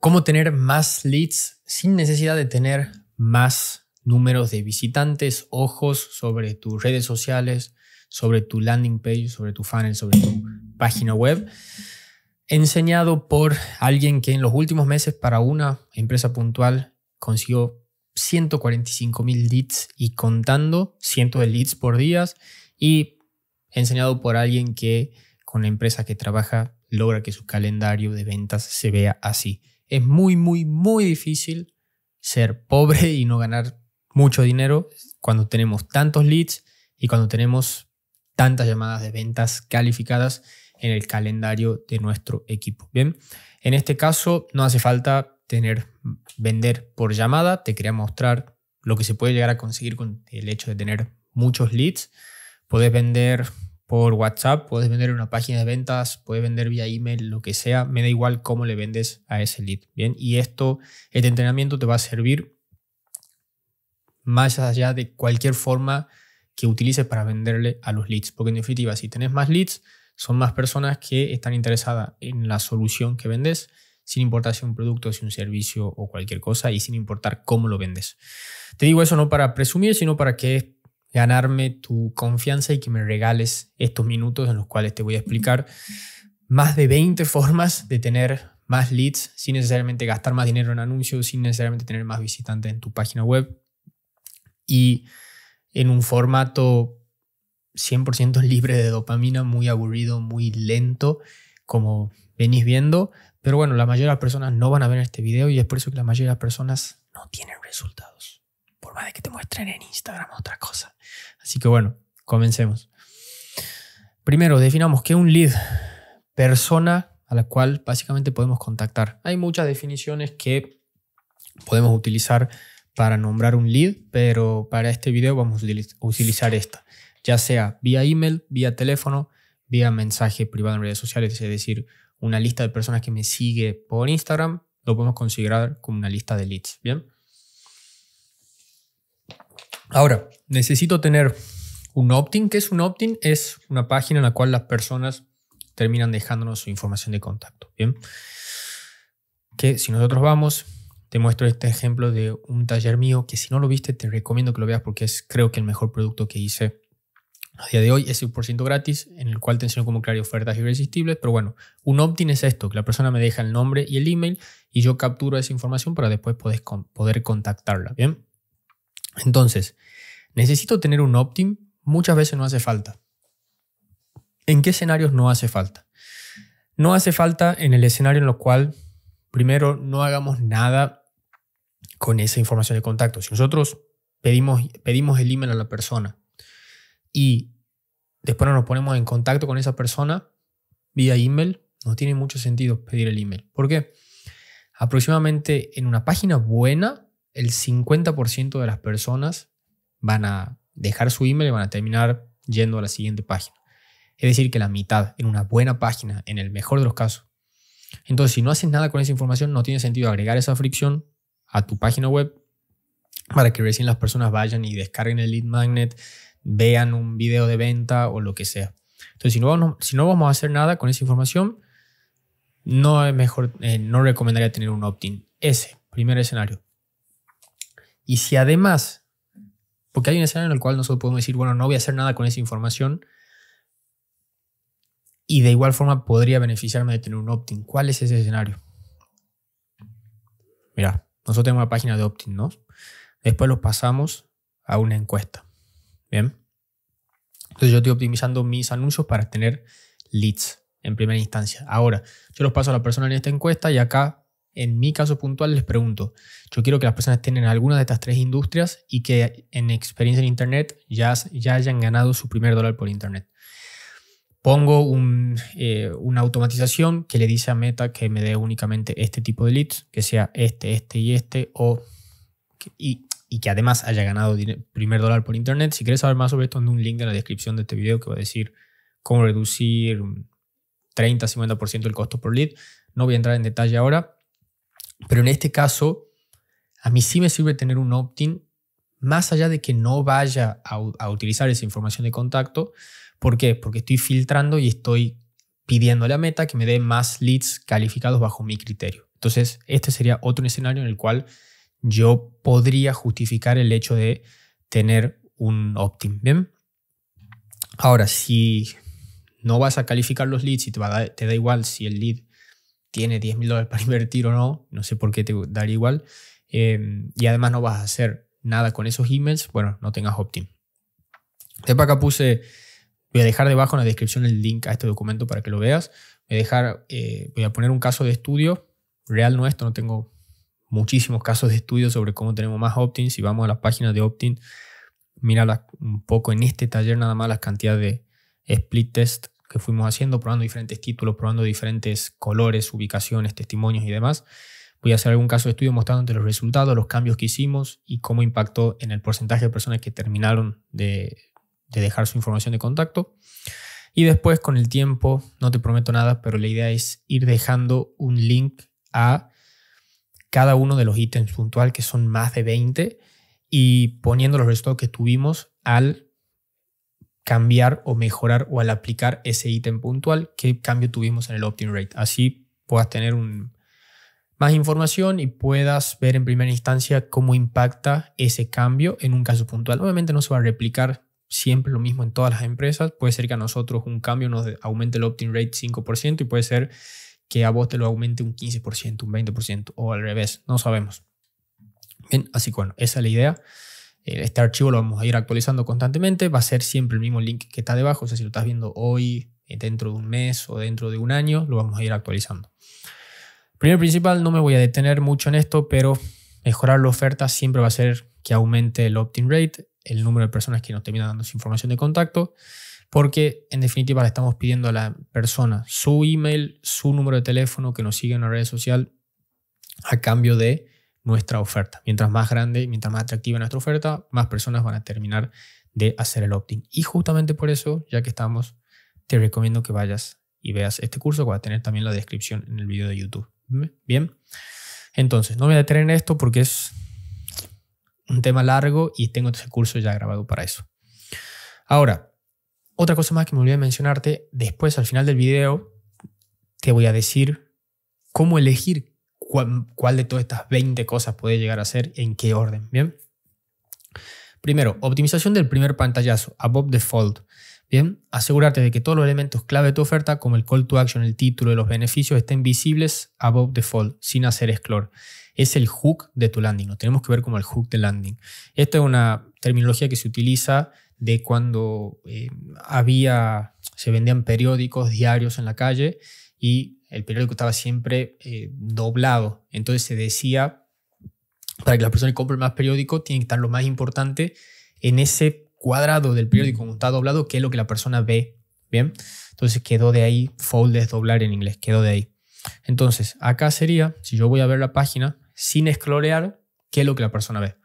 cómo tener más leads sin necesidad de tener más números de visitantes, ojos sobre tus redes sociales, sobre tu landing page, sobre tu funnel, sobre tu página web. Enseñado por alguien que en los últimos meses para una empresa puntual consiguió 145 mil leads y contando cientos de leads por días. y enseñado por alguien que con la empresa que trabaja logra que su calendario de ventas se vea así es muy, muy, muy difícil ser pobre y no ganar mucho dinero cuando tenemos tantos leads y cuando tenemos tantas llamadas de ventas calificadas en el calendario de nuestro equipo. Bien, en este caso no hace falta tener vender por llamada, te quería mostrar lo que se puede llegar a conseguir con el hecho de tener muchos leads. Podés vender por WhatsApp, puedes vender en una página de ventas, puedes vender vía email, lo que sea, me da igual cómo le vendes a ese lead. Bien, y esto, el este entrenamiento te va a servir más allá de cualquier forma que utilices para venderle a los leads, porque en definitiva, si tenés más leads, son más personas que están interesadas en la solución que vendes, sin importar si es un producto, si es un servicio o cualquier cosa, y sin importar cómo lo vendes. Te digo eso no para presumir, sino para que ganarme tu confianza y que me regales estos minutos en los cuales te voy a explicar más de 20 formas de tener más leads sin necesariamente gastar más dinero en anuncios, sin necesariamente tener más visitantes en tu página web y en un formato 100% libre de dopamina, muy aburrido, muy lento, como venís viendo. Pero bueno, la mayoría de las personas no van a ver este video y es por eso que la mayoría de las personas no tienen resultados por más de que te muestren en Instagram otra cosa. Así que bueno, comencemos. Primero, definamos qué es un lead. Persona a la cual básicamente podemos contactar. Hay muchas definiciones que podemos utilizar para nombrar un lead, pero para este video vamos a utilizar esta, ya sea vía email, vía teléfono, vía mensaje privado en redes sociales, es decir, una lista de personas que me sigue por Instagram, lo podemos considerar como una lista de leads, ¿bien? Ahora, necesito tener un opt-in. ¿Qué es un opt-in? Es una página en la cual las personas terminan dejándonos su información de contacto. Bien. Que si nosotros vamos, te muestro este ejemplo de un taller mío que si no lo viste, te recomiendo que lo veas porque es creo que el mejor producto que hice a día de hoy. Es 100% gratis, en el cual te enseño cómo crear ofertas irresistibles. Pero bueno, un opt-in es esto: que la persona me deja el nombre y el email y yo capturo esa información para después poder contactarla. Bien. Entonces, necesito tener un optim. Muchas veces no hace falta. ¿En qué escenarios no hace falta? No hace falta en el escenario en lo cual, primero, no hagamos nada con esa información de contacto. Si nosotros pedimos, pedimos el email a la persona y después nos ponemos en contacto con esa persona vía email, no tiene mucho sentido pedir el email. ¿Por qué? Aproximadamente en una página buena, el 50% de las personas van a dejar su email y van a terminar yendo a la siguiente página. Es decir, que la mitad en una buena página, en el mejor de los casos. Entonces, si no haces nada con esa información, no tiene sentido agregar esa fricción a tu página web para que recién las personas vayan y descarguen el lead magnet, vean un video de venta o lo que sea. Entonces, si no, vamos, a hacer nada con esa información, no es mejor, eh, no recomendaría tener un opt-in. Ese, primer escenario. Y si además, porque hay un escenario en el cual nosotros podemos decir, bueno, no voy a hacer nada con esa información, y de igual forma podría beneficiarme de tener un opt-in. ¿Cuál es ese escenario? Mira, nosotros tenemos una página de opt-in, ¿no? Después los pasamos a una encuesta. Bien. Entonces yo estoy optimizando mis anuncios para tener leads en primera instancia. Ahora, yo los paso a la persona en esta encuesta y acá en mi caso puntual les pregunto, yo quiero que las personas estén en alguna de estas tres industrias y que en experiencia en Internet ya, ya hayan ganado su primer dólar por Internet. Pongo eh, una automatización que le dice a Meta que me dé únicamente este tipo de leads, que sea este, este y este, o, y, que además haya ganado primer dólar por Internet. Si quieres saber más sobre esto, ando un link en la descripción de este video que va a decir cómo reducir 30-50% el costo por lead. No voy a entrar en detalle ahora, pero en este caso, a mí sí me sirve tener un opt-in, más allá de que no vaya a, utilizar esa información de contacto. ¿Por qué? Porque estoy filtrando y estoy pidiendo a la meta que me dé más leads calificados bajo mi criterio. Entonces, este sería otro escenario en el cual yo podría justificar el hecho de tener un opt-in. Bien. Ahora, si no vas a calificar los leads y te, te da igual si el lead tiene 10 mil dólares para invertir o no, no sé por qué te daría igual, em, y además no vas a hacer nada con esos emails, bueno, no tengas opt-in. para acá puse, voy a dejar debajo en la descripción el link a este documento para que lo veas, voy a, dejar, eh, voy a poner un caso de estudio real nuestro, no tengo muchísimos casos de estudio sobre cómo tenemos más opt in si vamos a las páginas de opt-in, mira un poco en este taller nada más las cantidades de split test que fuimos haciendo, probando diferentes títulos, probando diferentes colores, ubicaciones, testimonios y demás. Voy a hacer algún caso de estudio mostrándote los resultados, los cambios que hicimos y cómo impactó en el porcentaje de personas que terminaron de, dejar su información de contacto. Y después, con el tiempo, no te prometo nada, pero la idea es ir dejando un link a cada uno de los ítems puntual, que son más de 20, y poniendo los resultados que tuvimos al cambiar o mejorar o al aplicar ese ítem puntual, qué cambio tuvimos en el opt-in rate. Así puedas tener un, más información y puedas ver en primera instancia cómo impacta ese cambio en un caso puntual. Obviamente no se va a replicar siempre lo mismo en todas las empresas. Puede ser que a nosotros un cambio nos aumente el opt-in rate 5% y puede ser que a vos te lo aumente un 15%, un 20% o al revés. No sabemos. Bien, así que bueno, esa es la idea. Este archivo lo vamos a ir actualizando constantemente, va a ser siempre el mismo link que está debajo, o sea, si lo estás viendo hoy, eh, dentro de un mes o dentro de un año, lo vamos a ir actualizando. Primero principal, no me voy a detener mucho en esto, pero mejorar la oferta siempre va a ser que aumente el opt-in rate, el número de personas que nos terminan dando su información de contacto, porque en definitiva le estamos pidiendo a la persona su email, su número de teléfono, que nos siga en la red social, a cambio de nuestra oferta. Mientras más grande, mientras más atractiva nuestra oferta, más personas van a terminar de hacer el opt-in. Y justamente por eso, ya que estamos, te recomiendo que vayas y veas este curso que va a tener también la descripción en el video de YouTube. ¿Mm? Bien, entonces no me voy a detener en esto porque es un tema largo y tengo este curso ya grabado para eso. Ahora, otra cosa más que me olvidé de mencionarte, después al final del video te voy a decir cómo elegir cuál, de todas estas 20 cosas puede llegar a ser, en qué orden, ¿bien? Primero, optimización del primer pantallazo, above default. Bien, asegurarte de que todos los elementos clave de tu oferta, como el call to action, el título y los beneficios, estén visibles above default, sin hacer explore. Es el hook de tu landing, lo tenemos que ver como el hook de landing. Esta es una terminología que se utiliza de cuando eh, había, se vendían periódicos, diarios en la calle y el periódico estaba siempre eh, doblado. Entonces se decía, para que persona persona compre más periódico, tiene que estar lo más importante en ese cuadrado del periódico como está doblado, que es lo que la persona ve. Bien, entonces quedó de ahí, fold doblar en inglés, quedó de ahí. Entonces, acá sería, si yo voy a ver la página, sin esclorear, ¿qué es lo que la persona ve?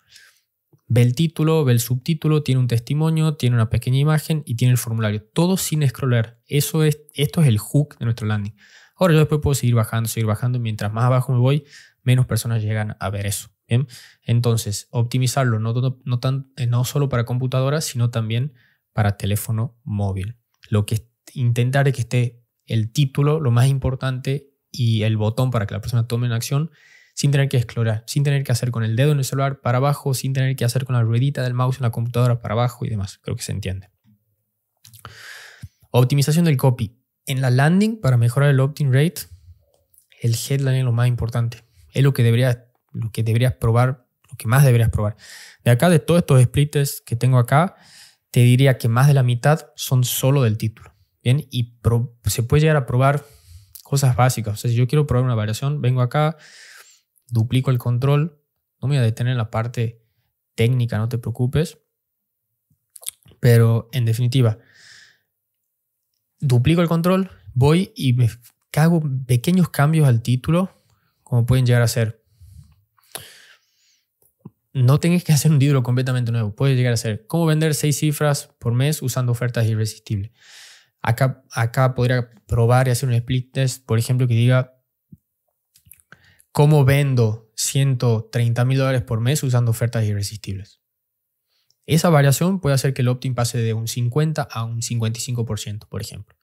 Ve el título, ve el subtítulo, tiene un testimonio, tiene una pequeña imagen y tiene el formulario. Todo sin scrollear. Eso es, esto es el hook de nuestro landing. Ahora yo después puedo seguir bajando, seguir bajando. Mientras más abajo me voy, menos personas llegan a ver eso. Entonces, optimizarlo no, no, tan, eh, no solo para computadoras, sino también para teléfono móvil. Lo que intentar es que esté el título, lo más importante, y el botón para que la persona tome una acción sin tener que explorar, sin tener que hacer con el dedo en el celular para abajo, sin tener que hacer con la ruedita del mouse en la computadora para abajo y demás. Creo que se entiende. Optimización del copy. En la landing, para mejorar el opt-in rate, el headline es lo más importante. Es lo que deberías, lo que deberías probar, lo que más deberías probar. De acá, de todos estos splits que tengo acá, te diría que más de la mitad son solo del título. Bien, y se puede llegar a probar cosas básicas. O sea, si yo quiero probar una variación, vengo acá, duplico el control. No me voy a detener en la parte técnica, no te preocupes. Pero en definitiva, duplico el control, voy y me hago pequeños cambios al título, como pueden llegar a ser. No tenés que hacer un título completamente nuevo, puede llegar a ser cómo vender seis cifras por mes usando ofertas irresistibles. Acá, acá podría probar y hacer un split test, por ejemplo, que diga cómo vendo 130 mil dólares por mes usando ofertas irresistibles. Esa variación puede hacer que el opt-in pase de un 50 a un 55%, por ejemplo.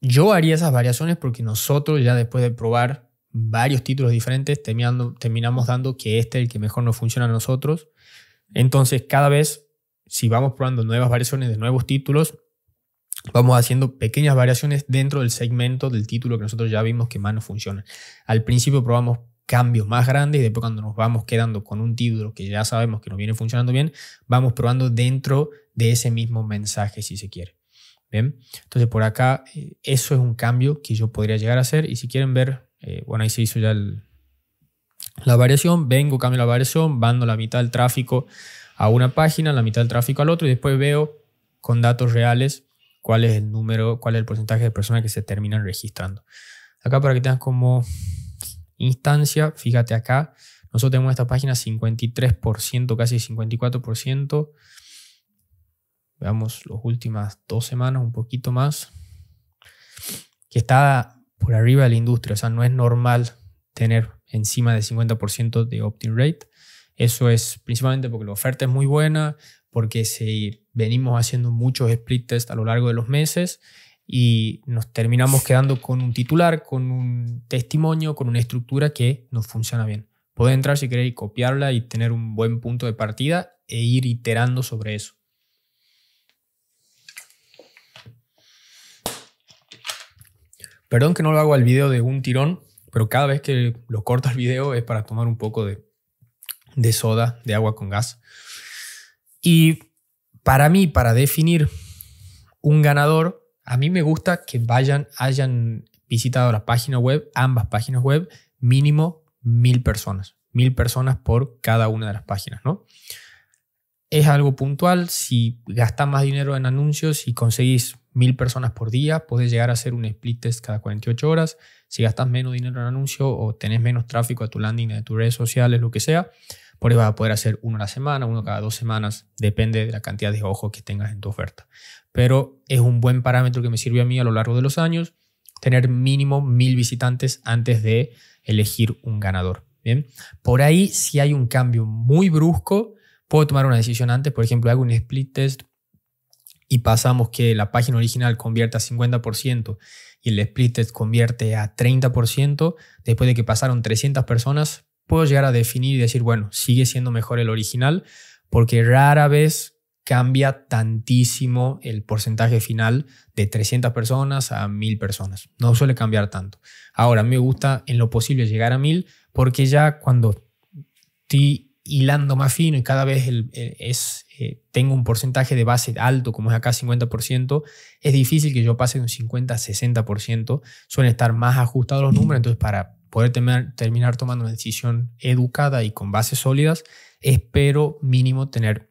Yo haría esas variaciones porque nosotros ya después de probar varios títulos diferentes terminando, terminamos dando que este es el que mejor nos funciona a nosotros. Entonces cada vez, si vamos probando nuevas variaciones de nuevos títulos, vamos haciendo pequeñas variaciones dentro del segmento del título que nosotros ya vimos que más nos funciona. Al principio probamos cambios más grandes y después cuando nos vamos quedando con un título que ya sabemos que nos viene funcionando bien, vamos probando dentro de ese mismo mensaje si se quiere. Bien, entonces por acá eh, eso es un cambio que yo podría llegar a hacer y si quieren ver, eh, bueno ahí se hizo ya la variación, vengo, cambio la variación, mando la mitad del tráfico a una página, la mitad del tráfico al otro y después veo con datos reales cuál es el número, cuál es el porcentaje de personas que se terminan registrando. Acá para que tengas como instancia, fíjate acá, nosotros tenemos esta página 53%, casi 54%. Veamos las últimas dos semanas, un poquito más. Que está por arriba de la industria. O sea, no es normal tener encima del 50% de opt-in rate. Eso es principalmente porque la oferta es muy buena, porque si venimos haciendo muchos split tests a lo largo de los meses y nos terminamos quedando con un titular, con un testimonio, con una estructura que nos funciona bien. Puede entrar si queréis copiarla y tener un buen punto de partida e ir iterando sobre eso. Perdón que no lo hago al video de un tirón, pero cada vez que lo corto el video es para tomar un poco de soda, de agua con gas. Y para mí, para definir un ganador, a mí me gusta que vayan, hayan visitado la página web, ambas páginas web, mínimo mil personas. Mil personas por cada una de las páginas, ¿no? Es algo puntual. Si gastas más dinero en anuncios y conseguís mil personas por día, puedes llegar a hacer un split test cada 48 horas. Si gastas menos dinero en anuncios o tenés menos tráfico a tu landing, a tus redes sociales, lo que sea, por vas a poder hacer uno a la semana, uno cada dos semanas, depende de la cantidad de ojos que tengas en tu oferta pero es un buen parámetro que me sirvió a mí a lo largo de los años tener mínimo mil visitantes antes de elegir un ganador. Bien, por ahí si hay un cambio muy brusco, puedo tomar una decisión antes, por ejemplo, hago un split test y pasamos que la página original convierte a 50% y el split test convierte a 30%, después de que pasaron 300 personas, puedo llegar a definir y decir, bueno, sigue siendo mejor el original, porque rara vez cambia tantísimo el porcentaje final de 300 personas a 1000 personas. No suele cambiar tanto. Ahora, a mí me gusta en lo posible llegar a 1000 porque ya cuando estoy hilando más fino y cada vez el, es, eh, tengo un porcentaje de base alto, como es acá 50%, es difícil que yo pase de un 50 a 60%. Suelen estar más ajustados los números, entonces para poder terminar tomando una decisión educada y con bases sólidas, espero mínimo tener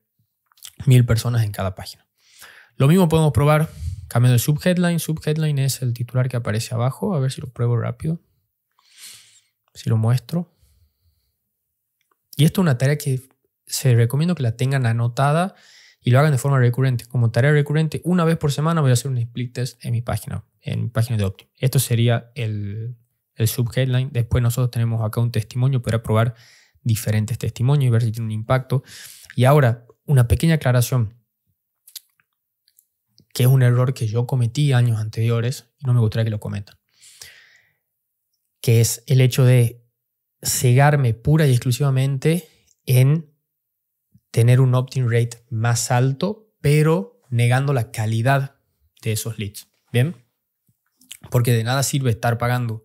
mil personas en cada página. Lo mismo podemos probar cambiando el subheadline. Subheadline es el titular que aparece abajo. A ver si lo pruebo rápido. Si lo muestro. Y esto es una tarea que se recomiendo que la tengan anotada y lo hagan de forma recurrente. Como tarea recurrente, una vez por semana voy a hacer un split test en mi página, en mi página de optim. Esto sería el, el subheadline. Después nosotros tenemos acá un testimonio, para probar diferentes testimonios y ver si tiene un impacto. Y ahora, una pequeña aclaración, que es un error que yo cometí años anteriores y no me gustaría que lo cometan, que es el hecho de cegarme pura y exclusivamente en tener un opt-in rate más alto, pero negando la calidad de esos leads. ¿Bien? Porque de nada sirve estar pagando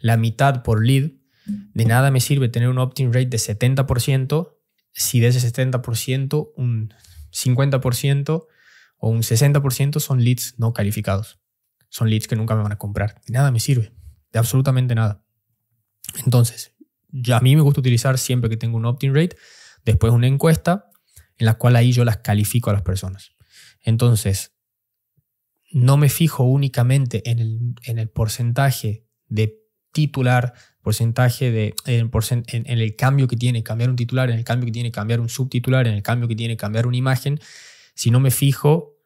la mitad por lead, de nada me sirve tener un opt-in rate de 70%, si de ese 70%, un 50% o un 60% son leads no calificados. Son leads que nunca me van a comprar. nada me sirve, de absolutamente nada. Entonces, yo, a mí me gusta utilizar siempre que tengo un opt-in rate, después una encuesta en la cual ahí yo las califico a las personas. Entonces, no me fijo únicamente en el, en el porcentaje de titular porcentaje de, en, el cambio que tiene cambiar un titular, en el cambio que tiene cambiar un subtitular, en el cambio que tiene cambiar una imagen, si no me fijo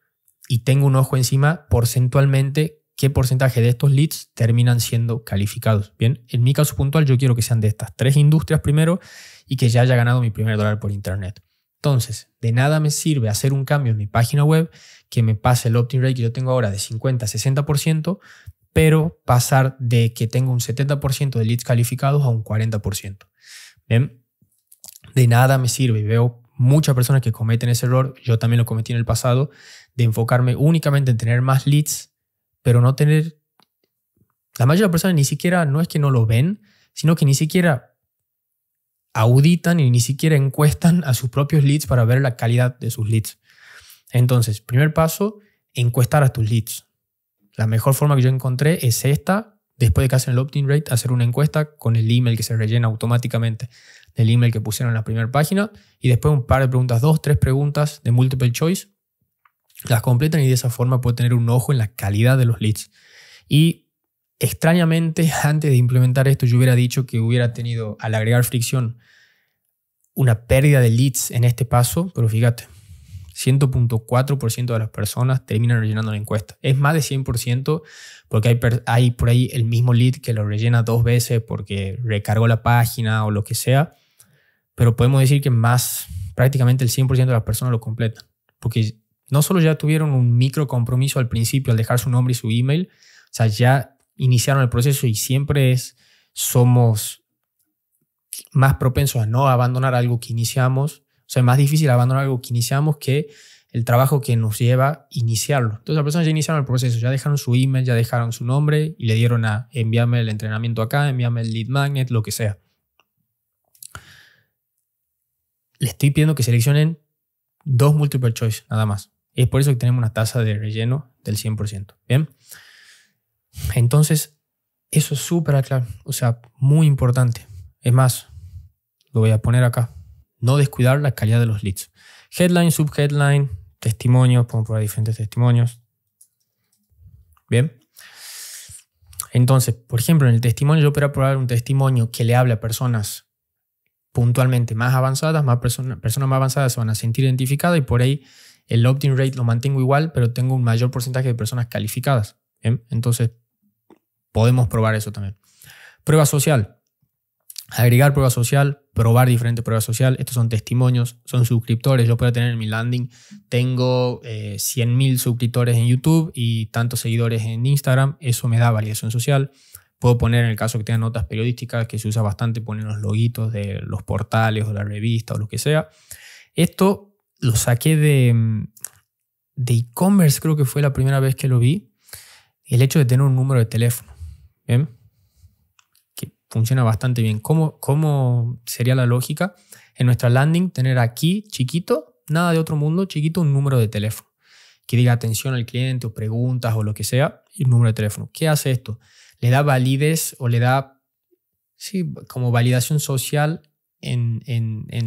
y tengo un ojo encima, porcentualmente, qué porcentaje de estos leads terminan siendo calificados. Bien, en mi caso puntual yo quiero que sean de estas tres industrias primero y que ya haya ganado mi primer dólar por internet. Entonces, de nada me sirve hacer un cambio en mi página web que me pase el opt-in rate que yo tengo ahora de 50 60%, pero pasar de que tengo un 70% de leads calificados a un 40%. De nada me sirve, veo muchas personas que cometen ese error, yo también lo cometí en el pasado, de enfocarme únicamente en tener más leads, pero no tener... La mayoría de las personas ni siquiera, no es que no lo ven, sino que ni siquiera auditan y ni siquiera encuestan a sus propios leads para ver la calidad de sus leads. Entonces, primer paso, encuestar a tus leads. La mejor forma que yo encontré es esta, después de que hacen el opt-in rate, hacer una encuesta con el email que se rellena automáticamente del email que pusieron en la primera página y después un par de preguntas, dos, tres preguntas de multiple choice, las completan y de esa forma puede tener un ojo en la calidad de los leads. Y extrañamente, antes de implementar esto, yo hubiera dicho que hubiera tenido, al agregar fricción, una pérdida de leads en este paso, pero fíjate, 100.4% de las personas terminan rellenando la encuesta. Es más de 100% porque hay, por ahí el mismo lead que lo rellena dos veces porque recargó la página o lo que sea, pero podemos decir que más, prácticamente el 100% de las personas lo completan, porque no solo ya tuvieron un micro compromiso al principio al dejar su nombre y su email, o sea, ya iniciaron el proceso y siempre es, somos más propensos a no abandonar algo que iniciamos o sea, es más difícil abandonar algo que iniciamos que el trabajo que nos lleva iniciarlo. Entonces, las personas ya iniciaron el proceso, ya dejaron su email, ya dejaron su nombre y le dieron a enviarme el entrenamiento acá, envíame el lead magnet, lo que sea. Le estoy pidiendo que seleccionen dos multiple choice, nada más. Es por eso que tenemos una tasa de relleno del 100%. Bien. Entonces, eso es súper claro, o sea, muy importante. Es más, lo voy a poner acá no descuidar la calidad de los leads. Headline, subheadline, testimonio. podemos probar diferentes testimonios. Bien. Entonces, por ejemplo, en el testimonio yo puedo probar un testimonio que le hable a personas puntualmente más avanzadas, más personas más avanzadas se van a sentir identificadas y por ahí el opt-in rate lo mantengo igual, pero tengo un mayor porcentaje de personas calificadas. Entonces, podemos probar eso también. Prueba social agregar prueba social, probar diferentes pruebas social. Estos son testimonios, son suscriptores. Yo puedo tener en mi landing, tengo 100.000 eh, suscriptores en YouTube y tantos seguidores en Instagram. Eso me da validación social. Puedo poner, en el caso que tenga notas periodísticas, que se usa bastante, poner los logitos de los portales o la revista o lo que sea. Esto lo saqué de de e-commerce, creo que fue la primera vez que lo vi. El hecho de tener un número de teléfono. ¿bien? funciona bastante bien. ¿Cómo, ¿Cómo sería la lógica? En nuestra landing tener aquí chiquito, nada de otro mundo, chiquito un número de teléfono que diga atención al cliente o preguntas o lo que sea y un número de teléfono. ¿Qué hace esto? Le da validez o le da, sí, como validación social en,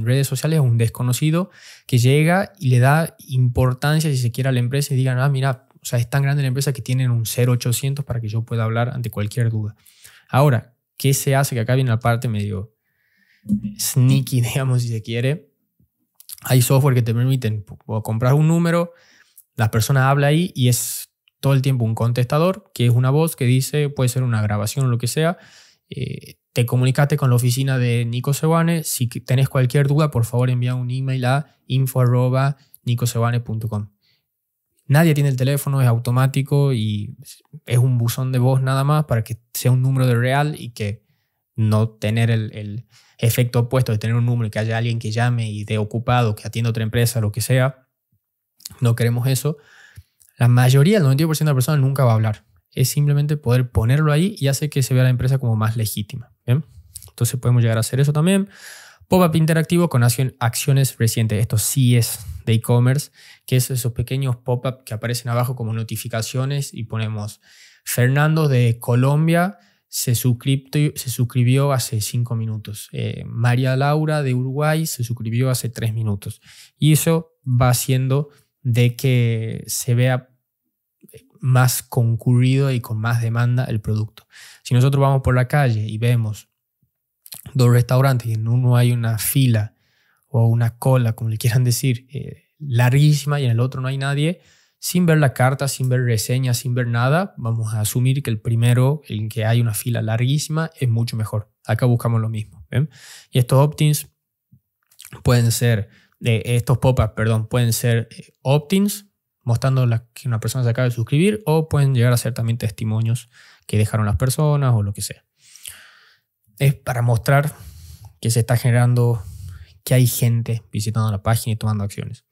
redes sociales a un desconocido que llega y le da importancia, si se quiere, a la empresa y diga, ah, mira, o sea, es tan grande la empresa que tienen un 0800 para que yo pueda hablar ante cualquier duda. Ahora, ¿Qué se hace? Que acá viene la parte medio sneaky, digamos, si se quiere. Hay software que te permiten comprar un número, La persona habla ahí y es todo el tiempo un contestador, que es una voz que dice, puede ser una grabación o lo que sea. Eh, te comunicaste con la oficina de Nico Sebane. Si tenés cualquier duda, por favor envía un email a info.nicosebane.com. Nadie tiene el teléfono, es automático y es un buzón de voz nada más para que sea un número de real y que no tener el, efecto opuesto de tener un número y que haya alguien que llame y esté ocupado, que atienda otra empresa, lo que sea. No queremos eso. La mayoría, el 90% de la persona nunca va a hablar. Es simplemente poder ponerlo ahí y hace que se vea la empresa como más legítima. Entonces podemos llegar a hacer eso también. Pop-up interactivo con acciones recientes. Esto sí es de e-commerce, que es esos pequeños pop-up que aparecen abajo como notificaciones y ponemos Fernando de Colombia se, suscribió hace cinco minutos, eh, María Laura de Uruguay se suscribió hace tres minutos y eso va haciendo de que se vea eh, más concurrido y con más demanda el producto. Si nosotros vamos por la calle y vemos dos restaurantes y en uno hay una fila o una cola, como le quieran decir, eh, larguísima y en el otro no hay nadie, sin ver la carta, sin ver reseñas, sin ver nada, vamos a asumir que el primero, en que hay una fila larguísima, es mucho mejor. Acá buscamos lo mismo. Y estos opt-ins pueden ser, de eh, estos pop-ups, perdón, pueden ser eh, optins mostrando la, que una persona se acaba de suscribir o pueden llegar a ser también testimonios que dejaron las personas o lo que sea. Es para mostrar que se está generando que hay gente visitando la página y tomando acciones.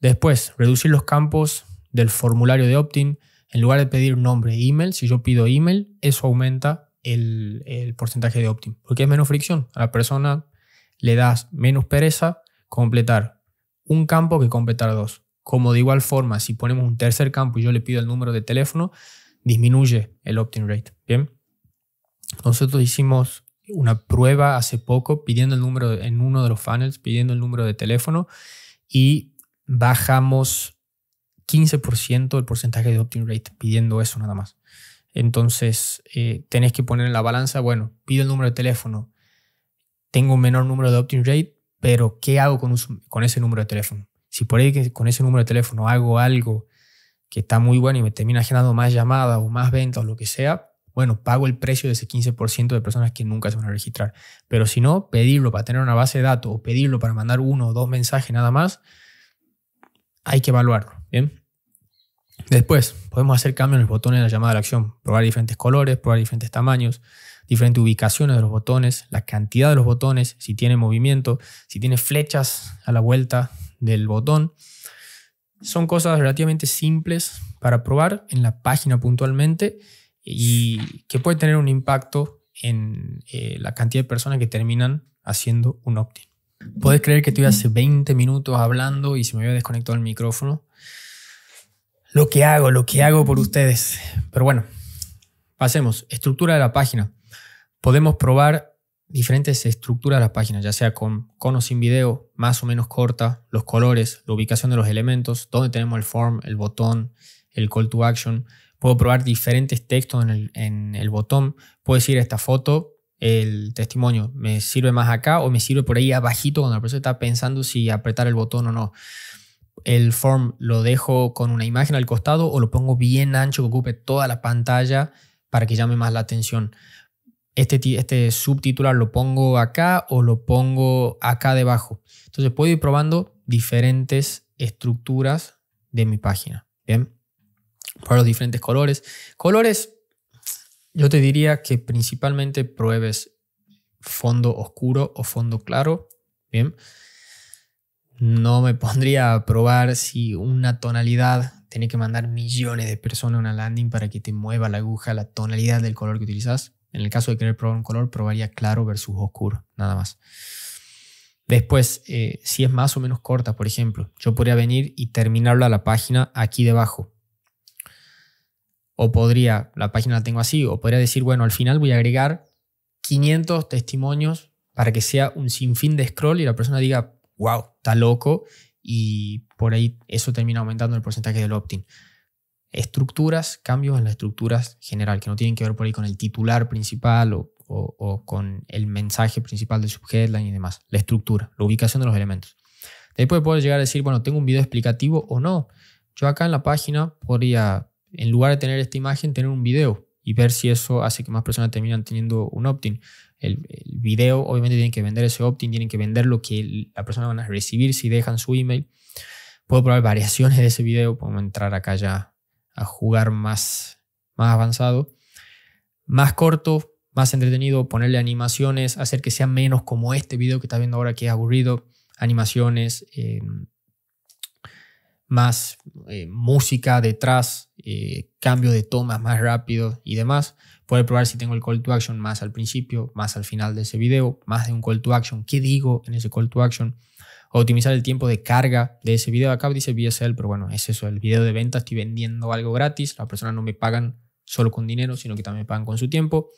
Después, reducir los campos del formulario de opt-in. En lugar de pedir nombre e email, si yo pido email, eso aumenta el, el porcentaje de opt-in, porque es menos fricción. A la persona le das menos pereza completar un campo que completar dos. Como de igual forma, si ponemos un tercer campo y yo le pido el número de teléfono, disminuye el opt-in rate. Bien. Nosotros hicimos una prueba hace poco pidiendo el número en uno de los funnels, pidiendo el número de teléfono y bajamos 15% el porcentaje de opt-in rate pidiendo eso nada más. Entonces, eh, tenés que poner en la balanza, bueno, pido el número de teléfono, tengo un menor número de opt-in rate, pero ¿qué hago con, ese número de teléfono? Si por ahí con ese número de teléfono hago algo que está muy bueno y me termina generando más llamadas o más ventas o lo que sea, bueno, pago el precio de ese 15% de personas que nunca se van a registrar. Pero si no, pedirlo para tener una base de datos o pedirlo para mandar uno o dos mensajes nada más, hay que evaluarlo. Bien. Después, podemos hacer cambios en los botones de la llamada a la acción, probar diferentes colores, probar diferentes tamaños, diferentes ubicaciones de los botones, la cantidad de los botones, si tiene movimiento, si tiene flechas a la vuelta del botón. Son cosas relativamente simples para probar en la página puntualmente y que puede tener un impacto en eh, la cantidad de personas que terminan haciendo un opt-in. ¿Puedes creer que estoy hace 20 minutos hablando y se me había desconectado el micrófono? Lo que hago, lo que hago por ustedes. Pero bueno, pasemos. Estructura de la página. Podemos probar diferentes estructuras de la página, ya sea con, con o sin video, más o menos corta, los colores, la ubicación de los elementos, dónde tenemos el form, el botón, el call to action, puedo probar diferentes textos en el, botón, puedo decir esta foto, el testimonio, me sirve más acá o me sirve por ahí abajito cuando la persona está pensando si apretar el botón o no. El form lo dejo con una imagen al costado o lo pongo bien ancho que ocupe toda la pantalla para que llame más la atención. Este, este subtitular lo pongo acá o lo pongo acá debajo. Entonces puedo ir probando diferentes estructuras de mi página. Bien para los diferentes colores. Colores, yo te diría que principalmente pruebes fondo oscuro o fondo claro, ¿bien? No me pondría a probar si una tonalidad tiene que mandar millones de personas a una landing para que te mueva la aguja, la tonalidad del color que utilizas. En el caso de querer probar un color, probaría claro versus oscuro, nada más. Después, eh, si es más o menos corta, por ejemplo, yo podría venir y terminarla la página aquí debajo. O podría, la página la tengo así, o podría decir, bueno, al final voy a agregar 500 testimonios para que sea un sinfín de scroll y la persona diga, wow, está loco, y por ahí eso termina aumentando el porcentaje del opt-in. Estructuras, cambios en las estructuras general, que no tienen que ver por ahí con el titular principal o, con el mensaje principal del subheadline y demás. La estructura, la ubicación de los elementos. Después puedo llegar a decir, bueno, tengo un video explicativo o no. Yo acá en la página podría en lugar de tener esta imagen, tener un video y ver si eso hace que más personas terminan teniendo un opt-in. El, video, obviamente, tienen que vender ese opt-in, tienen que vender lo que la persona va a recibir si dejan su email. Puedo probar variaciones de ese video, podemos entrar acá ya a jugar más, más avanzado. Más corto, más entretenido, ponerle animaciones, hacer que sea menos como este video que estás viendo ahora que es aburrido, animaciones, eh, más eh, música detrás, eh, cambio de tomas más rápido y demás. puede probar si tengo el call to action más al principio, más al final de ese video, más de un call to action, qué digo en ese call to action, optimizar el tiempo de carga de ese video. Acá dice VSL, pero bueno, es eso, el video de venta, estoy vendiendo algo gratis, las personas no me pagan solo con dinero, sino que también me pagan con su tiempo.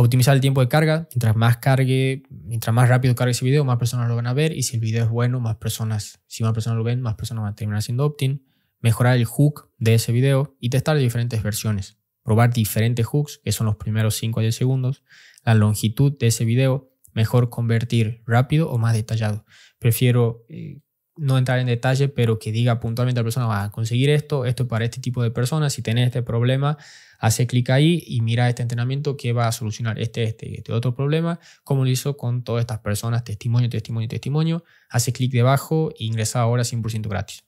Optimizar el tiempo de carga. Mientras más cargue, mientras más rápido cargue ese video, más personas lo van a ver. Y si el video es bueno, más personas, si más personas lo ven, más personas van a terminar haciendo opt-in. Mejorar el hook de ese video y testar diferentes versiones. Probar diferentes hooks, que son los primeros 5 a 10 segundos. La longitud de ese video. Mejor convertir rápido o más detallado. Prefiero eh, no entrar en detalle, pero que diga puntualmente a la persona, va ah, a conseguir esto, esto para este tipo de personas, si tenés este problema, hace clic ahí y mira este entrenamiento que va a solucionar este, este este otro problema, como lo hizo con todas estas personas, testimonio, testimonio, testimonio, hace clic debajo e ingresa ahora 100% gratis.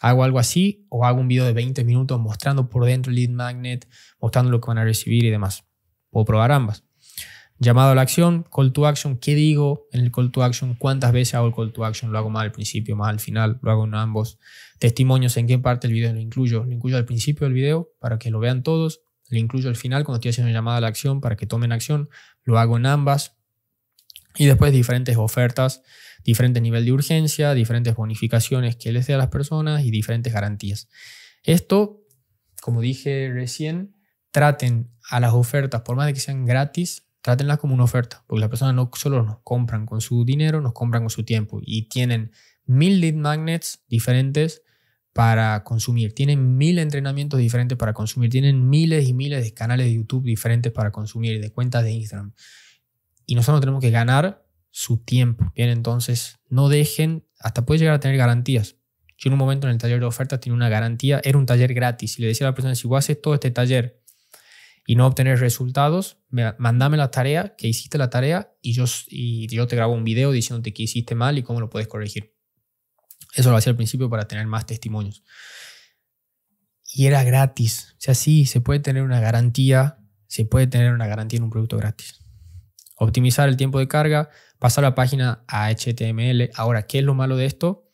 Hago algo así o hago un video de 20 minutos mostrando por dentro el lead magnet, mostrando lo que van a recibir y demás. Puedo probar ambas. Llamado a la acción, call to action, ¿qué digo en el call to action? ¿Cuántas veces hago el call to action? ¿Lo hago más al principio, más al final? ¿Lo hago en ambos? Testimonios, ¿en qué parte del video lo incluyo? ¿Lo incluyo al principio del video para que lo vean todos? ¿Lo incluyo al final cuando estoy haciendo una llamada a la acción para que tomen acción? ¿Lo hago en ambas? Y después diferentes ofertas, diferentes nivel de urgencia, diferentes bonificaciones que les dé a las personas y diferentes garantías. Esto, como dije recién, traten a las ofertas, por más de que sean gratis, Trátenlas como una oferta, porque las personas no solo nos compran con su dinero, nos compran con su tiempo y tienen mil lead magnets diferentes para consumir, tienen mil entrenamientos diferentes para consumir, tienen miles y miles de canales de YouTube diferentes para consumir y de cuentas de Instagram. Y nosotros tenemos que ganar su tiempo. Bien, entonces no dejen, hasta puede llegar a tener garantías. Yo en un momento en el taller de ofertas tenía una garantía, era un taller gratis y le decía a la persona, si vos haces todo este taller y no obtener resultados, mandame la tarea que hiciste la tarea y yo, y yo te grabo un video diciéndote que hiciste mal y cómo lo puedes corregir. Eso lo hacía al principio para tener más testimonios. Y era gratis. O sea, sí, se puede tener una garantía, se puede tener una garantía en un producto gratis. Optimizar el tiempo de carga, pasar la página a HTML. Ahora, ¿qué es lo malo de esto?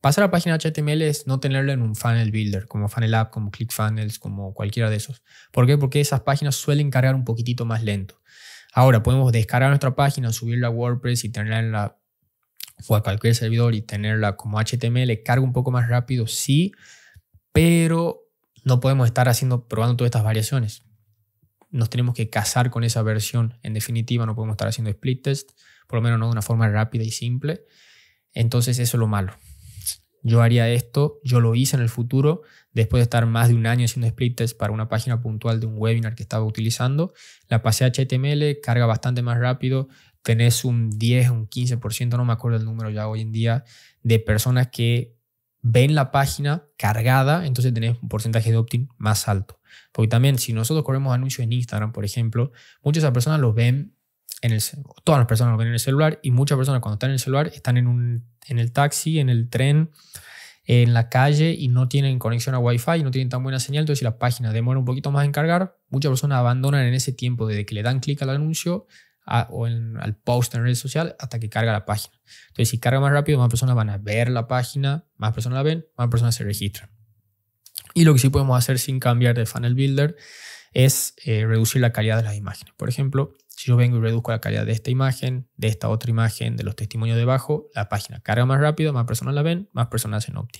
Pasar a página HTML es no tenerla en un funnel builder, como Funnel App, como click ClickFunnels, como cualquiera de esos. ¿Por qué? Porque esas páginas suelen cargar un poquitito más lento. Ahora podemos descargar nuestra página, subirla a WordPress y tenerla en o a cualquier servidor y tenerla como HTML, carga un poco más rápido, sí, pero no podemos estar haciendo, probando todas estas variaciones. Nos tenemos que casar con esa versión. En definitiva, no podemos estar haciendo split test, por lo menos no de una forma rápida y simple. Entonces eso es lo malo yo haría esto, yo lo hice en el futuro, después de estar más de un año haciendo split test para una página puntual de un webinar que estaba utilizando, la pasé a HTML, carga bastante más rápido, tenés un 10, un 15%, no me acuerdo el número ya hoy en día, de personas que ven la página cargada, entonces tenés un porcentaje de opt-in más alto. Porque también si nosotros corremos anuncios en Instagram, por ejemplo, muchas esas personas los ven todas las personas lo ven en el celular y muchas personas cuando están en el celular están en, un, en el taxi, en el tren, en la calle y no tienen conexión a Wi-Fi y no tienen tan buena señal, entonces si la página demora un poquito más en cargar, muchas personas abandonan en ese tiempo desde que le dan clic al anuncio o al post en red social hasta que carga la página. Entonces si carga más rápido, más personas van a ver la página, más personas la ven, más personas se registran. Y lo que sí podemos hacer sin cambiar de funnel builder es eh, reducir la calidad de las imágenes. Por ejemplo, si yo vengo y reduzco la calidad de esta imagen, de esta otra imagen, de los testimonios debajo, la página carga más rápido, más personas la ven, más personas hacen opt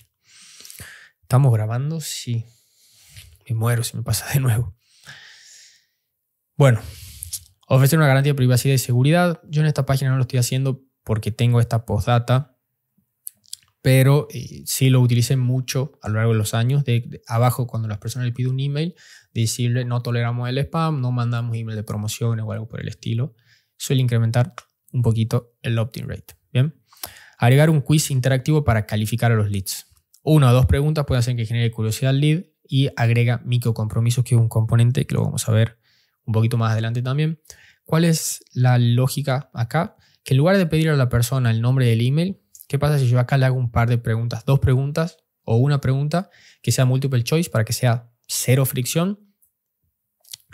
¿Estamos grabando? Sí. Me muero si me pasa de nuevo. Bueno, ofrecer una garantía de privacidad y seguridad. Yo en esta página no lo estoy haciendo porque tengo esta postdata pero eh, si lo utilicen mucho a lo largo de los años. De, abajo, cuando las personas le piden un email, decirle no toleramos el spam, no mandamos email de promociones o algo por el estilo. Suele incrementar un poquito el opt-in rate. Bien. Agregar un quiz interactivo para calificar a los leads. Una o dos preguntas puede hacer que genere curiosidad al lead y agrega micro compromisos que es un componente que lo vamos a ver un poquito más adelante también. ¿Cuál es la lógica acá? Que en lugar de pedir a la persona el nombre del email, ¿Qué pasa si yo acá le hago un par de preguntas, dos preguntas o una pregunta que sea multiple choice para que sea cero fricción?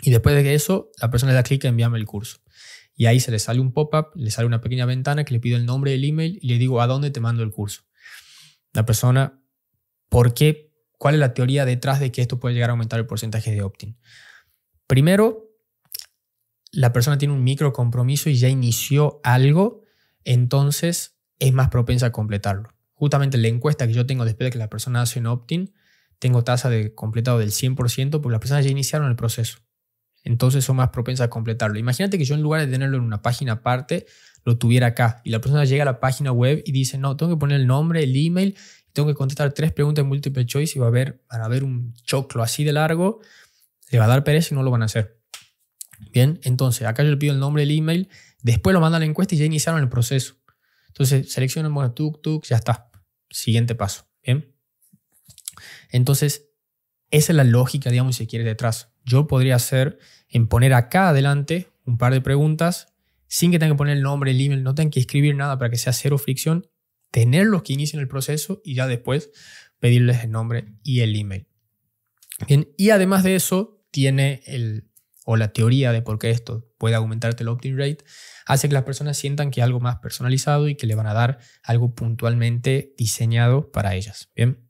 Y después de eso, la persona le da clic a enviarme el curso. Y ahí se le sale un pop-up, le sale una pequeña ventana que le pido el nombre del email y le digo a dónde te mando el curso. La persona, ¿por qué? ¿Cuál es la teoría detrás de que esto puede llegar a aumentar el porcentaje de opt-in? Primero, la persona tiene un micro compromiso y ya inició algo, entonces es más propensa a completarlo. Justamente la encuesta que yo tengo después de que la persona hace un opt-in, tengo tasa de completado del 100% porque las personas ya iniciaron el proceso. Entonces son más propensas a completarlo. Imagínate que yo en lugar de tenerlo en una página aparte, lo tuviera acá y la persona llega a la página web y dice, no, tengo que poner el nombre, el email, tengo que contestar tres preguntas de multiple choice y va a haber, a un choclo así de largo, le va a dar pereza y no lo van a hacer. Bien, entonces acá yo le pido el nombre, el email, después lo manda a la encuesta y ya iniciaron el proceso. Entonces seleccionan, bueno, tuk, tuk, ya está. Siguiente paso. Bien. Entonces, esa es la lógica, digamos, si quieres, detrás. Yo podría hacer en poner acá adelante un par de preguntas sin que tengan que poner el nombre, el email, no tengan que escribir nada para que sea cero fricción, tenerlos que inician el proceso y ya después pedirles el nombre y el email. y además de eso, tiene el, o la teoría de por qué esto puede aumentarte el opt-in rate, hace que las personas sientan que algo más personalizado y que le van a dar algo puntualmente diseñado para ellas. Bien,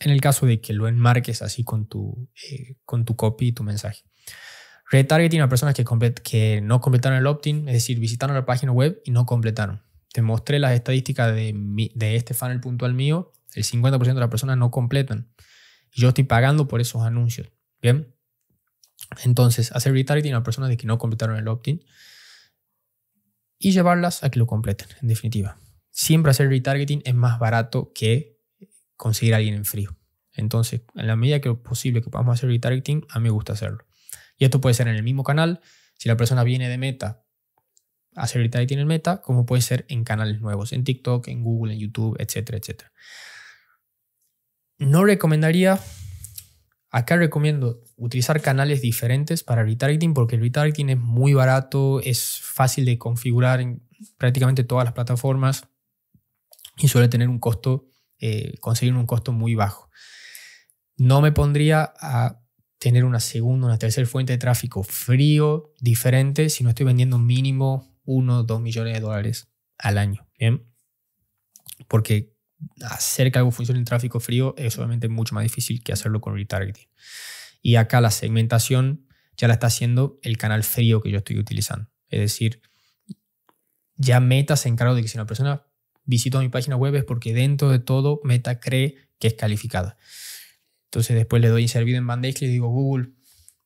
en el caso de que lo enmarques así con tu, eh, con tu copy y tu mensaje. Retargeting a personas que, que no completaron el opt-in, es decir, visitaron la página web y no completaron. Te mostré las estadísticas de, de este funnel puntual mío, el 50% de las personas no completan. Yo estoy pagando por esos anuncios. Bien. Entonces, hacer retargeting a personas de que no completaron el opt-in y llevarlas a que lo completen, en definitiva. Siempre hacer retargeting es más barato que conseguir a alguien en frío. Entonces, en la medida que es posible que podamos hacer retargeting, a mí me gusta hacerlo. Y esto puede ser en el mismo canal, si la persona viene de meta, hacer retargeting en meta, como puede ser en canales nuevos, en TikTok, en Google, en YouTube, etcétera, etcétera. No recomendaría Acá recomiendo utilizar canales diferentes para retargeting porque el retargeting es muy barato, es fácil de configurar en prácticamente todas las plataformas y suele tener un costo, eh, conseguir un costo muy bajo. No me pondría a tener una segunda, una tercera fuente de tráfico frío, diferente, si no estoy vendiendo mínimo 1 o 2 millones de dólares al año. Bien. Porque hacer que algo funcione en tráfico frío es obviamente mucho más difícil que hacerlo con retargeting. Y acá la segmentación ya la está haciendo el canal frío que yo estoy utilizando. Es decir, ya Meta se encarga de que si una persona visita mi página web es porque dentro de todo Meta cree que es calificada. Entonces después le doy inservido en bandeja y le digo, Google,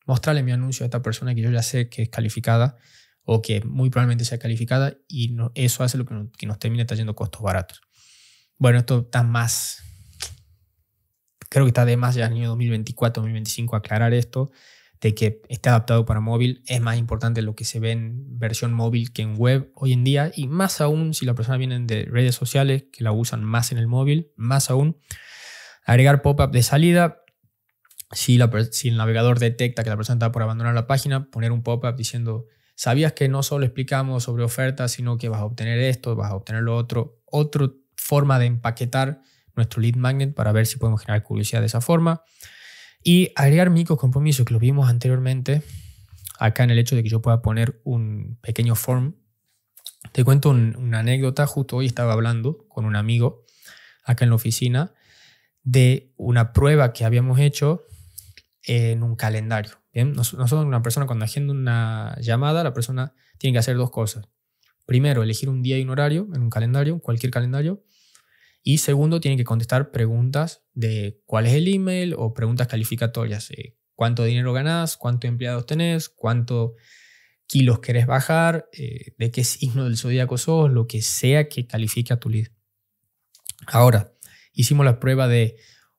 mostrarle mi anuncio a esta persona que yo ya sé que es calificada o que muy probablemente sea calificada y eso hace lo que, que nos termina trayendo costos baratos. Bueno, esto está más. Creo que está de más ya en el año 2024, 2025 aclarar esto, de que esté adaptado para móvil. Es más importante lo que se ve en versión móvil que en web hoy en día. Y más aún si la persona viene de redes sociales que la usan más en el móvil, más aún. Agregar pop-up de salida. Si, si el navegador detecta que la persona está por abandonar la página, poner un pop-up diciendo ¿Sabías que no solo explicamos sobre ofertas, sino que vas a obtener esto, vas a obtener lo otro? Otro forma de empaquetar nuestro lead magnet para ver si podemos generar curiosidad de esa forma. Y agregar compromisos que lo vimos anteriormente, acá en el hecho de que yo pueda poner un pequeño form. Te cuento una anécdota, justo hoy estaba hablando con un amigo acá en la oficina de una prueba que habíamos hecho en un calendario. Bien, nosotros una persona cuando agenda una llamada, la persona tiene que hacer dos cosas. Primero, elegir un día y un horario en un calendario, cualquier calendario, y segundo, tienen que contestar preguntas de cuál es el email o preguntas calificatorias. Eh, ¿Cuánto dinero ganás? ¿Cuántos empleados tenés? ¿Cuánto kilos querés bajar? Eh, ¿De qué signo del zodíaco sos? Lo que sea que califique a tu lead. Ahora, hicimos la prueba de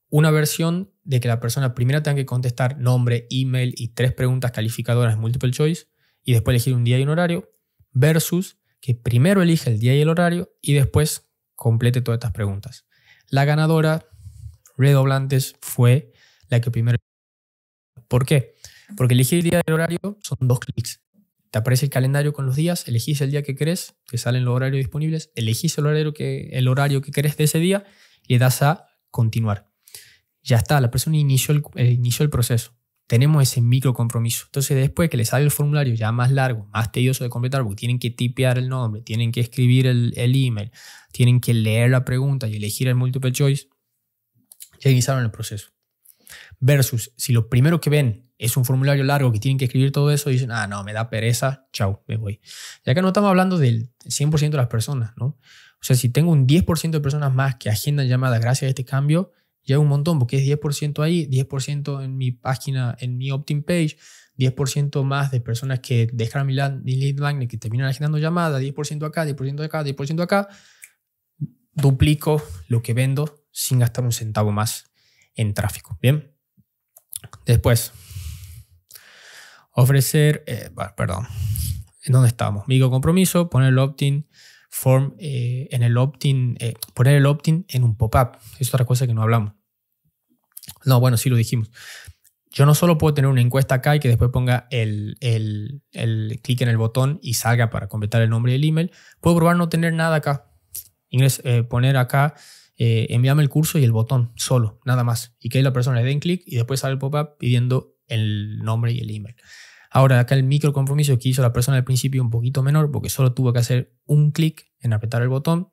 una versión de que la persona primero tenga que contestar nombre, email y tres preguntas calificadoras multiple choice y después elegir un día y un horario versus que primero elige el día y el horario y después complete todas estas preguntas. La ganadora, redoblantes, fue la que primero... ¿Por qué? Porque elegir el día del horario son dos clics. Te aparece el calendario con los días, elegís el día que querés, te salen los horarios disponibles, elegís el horario que, el horario que querés de ese día, le das a continuar. Ya está, la persona inició el, eh, inició el proceso tenemos ese micro compromiso. Entonces, después que les sale el formulario ya más largo, más tedioso de completar, porque tienen que tipear el nombre, tienen que escribir el, email, tienen que leer la pregunta y elegir el multiple choice, ya iniciaron el proceso. Versus, si lo primero que ven es un formulario largo que tienen que escribir todo eso, dicen, ah, no, me da pereza, chau, me voy. Ya que no estamos hablando del 100% de las personas, ¿no? O sea, si tengo un 10% de personas más que agendan llamadas gracias a este cambio, ya un montón, porque es 10% ahí, 10% en mi página, en mi opt-in page, 10% más de personas que dejaron mi, lead magnet, que terminan generando llamadas, 10% acá, 10% acá, 10% acá, duplico lo que vendo sin gastar un centavo más en tráfico. Bien. Después, ofrecer, eh, perdón, ¿en dónde estamos? Migo compromiso, poner el opt-in, form eh, en el opt-in, eh, poner el opt-in en un pop-up. Es otra cosa que no hablamos. No, bueno, sí lo dijimos. Yo no solo puedo tener una encuesta acá y que después ponga el, el, clic en el botón y salga para completar el nombre y el email. Puedo probar no tener nada acá. Ingres, eh, poner acá, envíame el curso y el botón solo, nada más. Y que la persona le den clic y después sale el pop-up pidiendo el nombre y el email. Ahora, acá el microcompromiso que hizo la persona al principio un poquito menor, porque solo tuvo que hacer un clic en apretar el botón,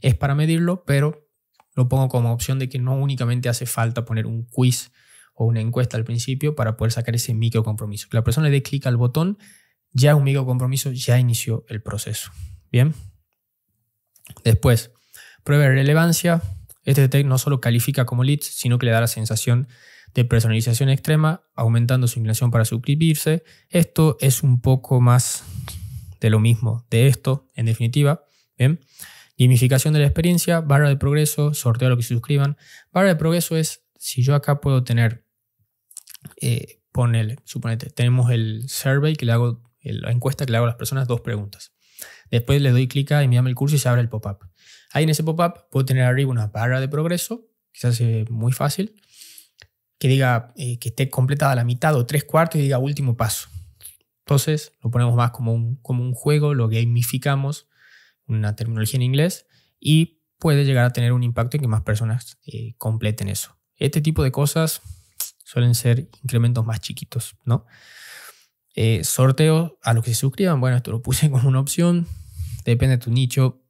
es para medirlo, pero lo pongo como opción de que no únicamente hace falta poner un quiz o una encuesta al principio para poder sacar ese microcompromiso. Que la persona le dé clic al botón, ya es un microcompromiso, ya inició el proceso. Bien. Después, prueba de relevancia. Este detect no solo califica como leads, sino que le da la sensación de personalización extrema, aumentando su inclinación para suscribirse. Esto es un poco más de lo mismo, de esto, en definitiva. Bien. Gamificación de la experiencia, barra de progreso, sorteo a lo que se suscriban. Barra de progreso es si yo acá puedo tener, eh, ponele, suponete, tenemos el survey que le hago, la encuesta que le hago a las personas, dos preguntas. Después le doy clic a enviarme el curso y se abre el pop-up. Ahí en ese pop-up puedo tener arriba una barra de progreso, quizás se hace muy fácil, que diga eh, que esté completada la mitad o tres cuartos y diga último paso. Entonces lo ponemos más como un, como un juego, lo gamificamos, una terminología en inglés, y puede llegar a tener un impacto en que más personas eh, completen eso. Este tipo de cosas suelen ser incrementos más chiquitos, ¿no? Eh, sorteo a los que se suscriban, bueno, esto lo puse como una opción, depende de tu nicho.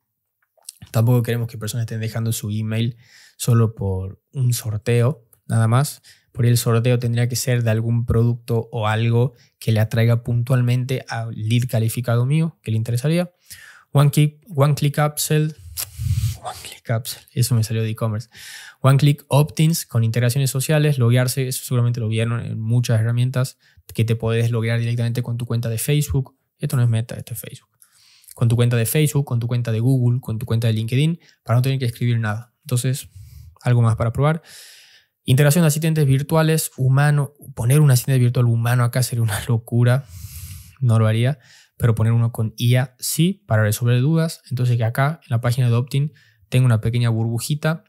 Tampoco queremos que personas estén dejando su email solo por un sorteo, nada más. Por el sorteo tendría que ser de algún producto o algo que le atraiga puntualmente a lead calificado mío que le interesaría. One click, one click upsell. One click upsell. Eso me salió de e-commerce. One click opt-ins con integraciones sociales. Loguearse. Eso seguramente lo vieron en muchas herramientas que te podés loguear directamente con tu cuenta de Facebook. Esto no es meta, esto es Facebook. Con tu cuenta de Facebook, con tu cuenta de Google, con tu cuenta de LinkedIn, para no tener que escribir nada. Entonces, algo más para probar. Integración de asistentes virtuales, humano. Poner un asistente virtual humano acá sería una locura. No lo haría. Pero poner uno con IA sí, para resolver dudas. Entonces que acá en la página de Optin tengo una pequeña burbujita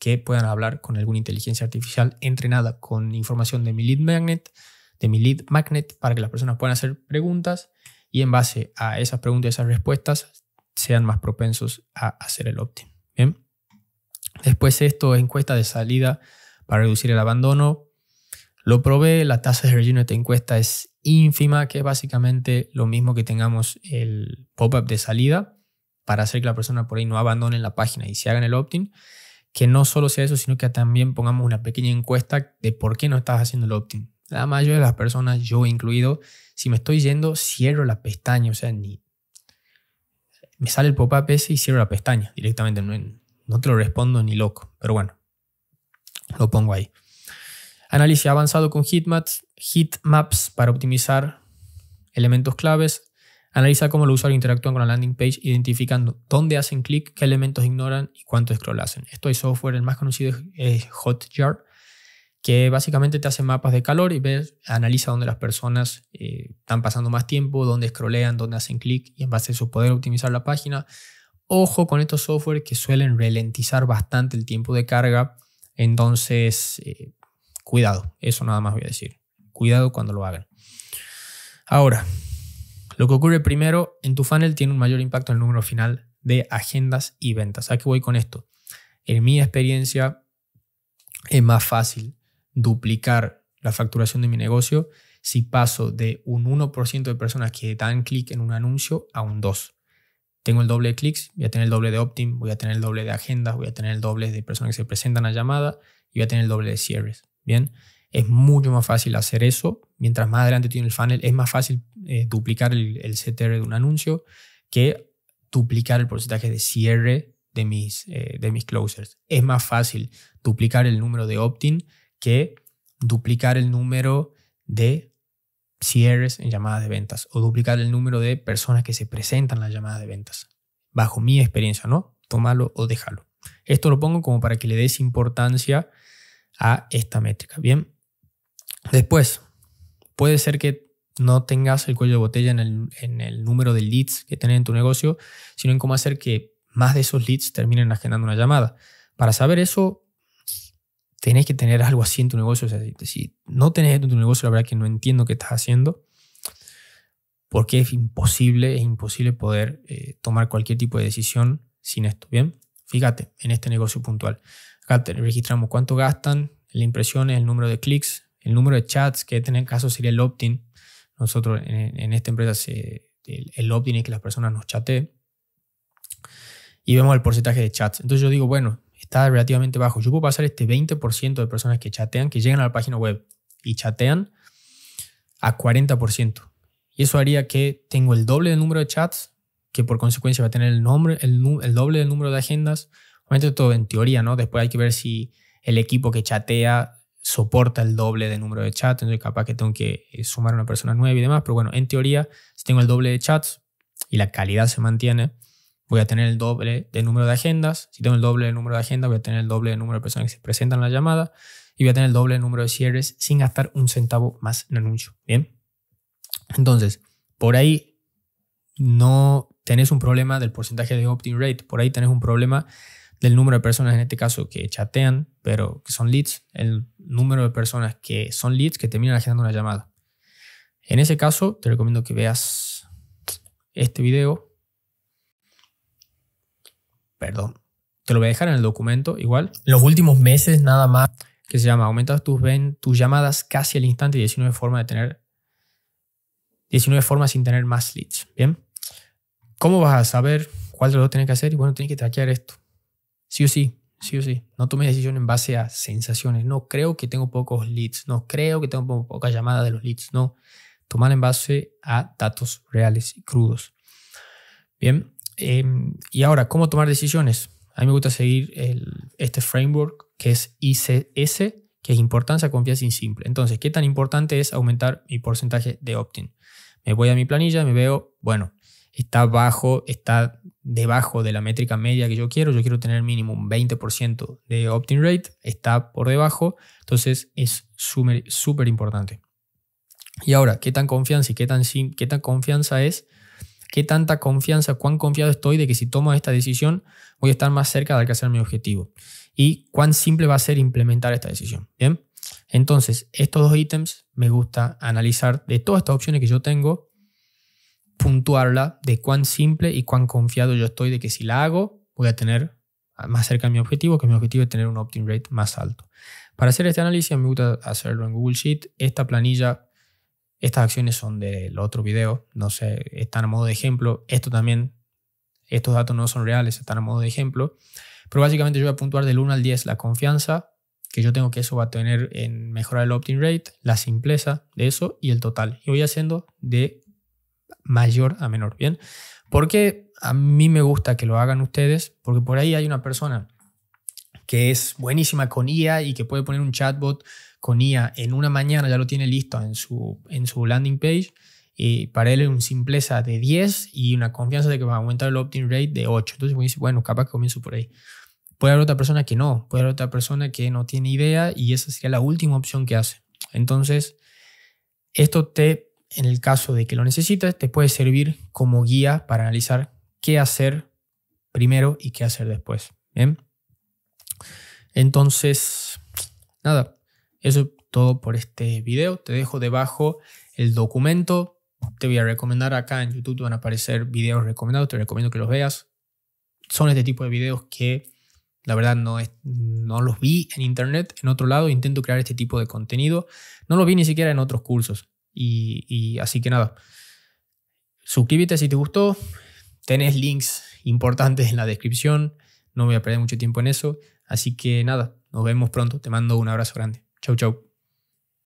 que puedan hablar con alguna inteligencia artificial entrenada con información de mi lead magnet, de mi lead magnet, para que las personas puedan hacer preguntas y en base a esas preguntas y esas respuestas sean más propensos a hacer el opt-in. Después esto es encuesta de salida para reducir el abandono. Lo probé, la tasa de relleno de encuesta es ínfima, que es básicamente lo mismo que tengamos el pop-up de salida para hacer que la persona por ahí no abandone la página y se hagan el opt-in. Que no solo sea eso, sino que también pongamos una pequeña encuesta de por qué no estás haciendo el opt-in. La mayoría de las personas, yo incluido, si me estoy yendo, cierro la pestaña, o sea, ni. Me sale el pop-up ese y cierro la pestaña directamente. no te lo respondo ni loco, pero bueno. Lo pongo ahí. Análisis avanzado con heatmaps, maps para optimizar elementos claves. Analiza cómo los usuarios interactúan con la landing page, identificando dónde hacen clic, qué elementos ignoran y cuánto scroll hacen. Esto hay software, el más conocido es Hotjar, que básicamente te hace mapas de calor y ves, analiza dónde las personas eh, están pasando más tiempo, dónde scrollean, dónde hacen clic y en base a eso poder optimizar la página. Ojo con estos software que suelen ralentizar bastante el tiempo de carga entonces, eh, cuidado, eso nada más voy a decir. Cuidado cuando lo hagan. Ahora, lo que ocurre primero en tu funnel tiene un mayor impacto en el número final de agendas y ventas. ¿A qué voy con esto? En mi experiencia es más fácil duplicar la facturación de mi negocio si paso de un 1% de personas que dan clic en un anuncio a un 2% tengo el doble de clics, voy a tener el doble de opt-in, voy a tener el doble de agendas, voy a tener el doble de personas que se presentan a llamada y voy a tener el doble de cierres. Bien, es mucho más fácil hacer eso. Mientras más adelante tiene el funnel, es más fácil eh, duplicar el, CTR de un anuncio que duplicar el porcentaje de cierre de mis, eh, de mis closers. Es más fácil duplicar el número de opt-in que duplicar el número de eres en llamadas de ventas o duplicar el número de personas que se presentan las llamadas de ventas. Bajo mi experiencia, ¿no? Tómalo o déjalo. Esto lo pongo como para que le des importancia a esta métrica, ¿bien? Después, puede ser que no tengas el cuello de botella en el, en el número de leads que tenés en tu negocio, sino en cómo hacer que más de esos leads terminen agendando una llamada. Para saber eso, tenés que tener algo así en tu negocio. si, no tenés esto en tu negocio, la verdad que no entiendo qué estás haciendo. Porque es imposible, es imposible poder eh, tomar cualquier tipo de decisión sin esto. Bien, fíjate en este negocio puntual. Acá registramos cuánto gastan, la impresión, el número de clics, el número de chats, que en el este caso sería el opt-in. Nosotros en, esta empresa el, el opt-in es que las personas nos chateen. Y vemos el porcentaje de chats. Entonces yo digo, bueno, está relativamente bajo. Yo puedo pasar este 20% de personas que chatean, que llegan a la página web y chatean, a 40%. Y eso haría que tengo el doble de número de chats, que por consecuencia va a tener el, nombre, el, doble del número de agendas. Obviamente todo en teoría, ¿no? Después hay que ver si el equipo que chatea soporta el doble de número de chats, entonces capaz que tengo que eh, sumar una persona nueva y demás, pero bueno, en teoría, si tengo el doble de chats y la calidad se mantiene, voy a tener el doble de número de agendas. Si tengo el doble de número de agendas, voy a tener el doble de número de personas que se presentan a la llamada y voy a tener el doble de número de cierres sin gastar un centavo más en anuncio. Bien. Entonces, por ahí no tenés un problema del porcentaje de opt-in rate, por ahí tenés un problema del número de personas en este caso que chatean, pero que son leads, el número de personas que son leads que terminan agendando una llamada. En ese caso, te recomiendo que veas este video perdón, te lo voy a dejar en el documento igual. Los últimos meses nada más. Que se llama, aumentas tus, ven, tus llamadas casi al instante y 19 formas de tener 19 formas sin tener más leads. Bien. ¿Cómo vas a saber cuál de los dos tienes que hacer? Y bueno, tienes que traquear esto. Sí o sí, sí o sí. No tomes decisión en base a sensaciones. No creo que tengo pocos leads. No creo que tengo poca pocas llamadas de los leads. No. Tomar en base a datos reales y crudos. Bien. Em, y ahora, ¿cómo tomar decisiones? A mí me gusta seguir este framework que es ICS, que es importancia, confianza y simple. Entonces, ¿qué tan importante es aumentar mi porcentaje de opt-in? Me voy a mi planilla, me veo, bueno, está bajo, está debajo de la métrica media que yo quiero. Yo quiero tener mínimo un 20% de opt-in rate, está por debajo. Entonces, es súper importante. Y ahora, ¿qué tan confianza y qué tan, qué tan confianza es qué tanta confianza, cuán confiado estoy de que si tomo esta decisión voy a estar más cerca de alcanzar mi objetivo y cuán simple va a ser implementar esta decisión. Bien, entonces estos dos ítems me gusta analizar de todas estas opciones que yo tengo, puntuarla de cuán simple y cuán confiado yo estoy de que si la hago voy a tener más cerca mi objetivo, que mi objetivo es tener un opt-in rate más alto. Para hacer este análisis me gusta hacerlo en Google Sheet. Esta planilla estas acciones son del otro video, no sé, están a modo de ejemplo. Esto también, estos datos no son reales, están a modo de ejemplo. Pero básicamente yo voy a puntuar del 1 al 10 la confianza que yo tengo que eso va a tener en mejorar el opt-in rate, la simpleza de eso y el total. Y voy haciendo de mayor a menor, ¿bien? Porque a mí me gusta que lo hagan ustedes, porque por ahí hay una persona que es buenísima con IA y que puede poner un chatbot con IA en una mañana ya lo tiene listo en su, en su landing page. y para él es una simpleza de 10 y una confianza de que va a aumentar el opt-in rate de 8. Entonces, bueno, capaz que comienzo por ahí. Puede haber otra persona que no, puede haber otra persona que no tiene idea y esa sería la última opción que hace. Entonces, esto te, en el caso de que lo necesites, te puede servir como guía para analizar qué hacer primero y qué hacer después. Entonces, nada, eso es todo por este video. Te dejo debajo el documento. Te voy a recomendar acá en YouTube, van a aparecer videos recomendados. Te recomiendo que los veas. Son este tipo de videos que la verdad no, no los vi en internet. En otro lado intento crear este tipo de contenido. No los vi ni siquiera en otros cursos. así que nada. Suscríbete si te gustó. Tenés links importantes en la descripción. No voy a perder mucho tiempo en eso. Así que nada, nos vemos pronto. Te mando un abrazo grande. Ciao, ciao.